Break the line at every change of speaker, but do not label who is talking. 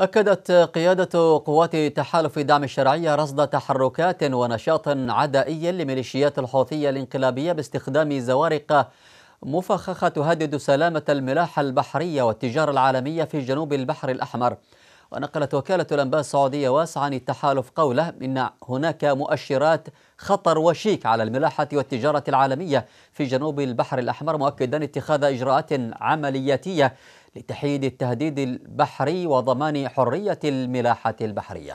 أكدت قيادة قوات تحالف دعم الشرعية رصد تحركات ونشاط عدائي لميليشيات الحوثية الانقلابية باستخدام زوارق مفخخة تهدد سلامة الملاحة البحرية والتجارة العالمية في جنوب البحر الأحمر ونقلت وكالة الأنباء السعودية واسعة عن التحالف قوله إن هناك مؤشرات خطر وشيك على الملاحة والتجارة العالمية في جنوب البحر الأحمر مؤكدا اتخاذ إجراءات عملياتية لتحييد التهديد البحري وضمان حرية الملاحة البحرية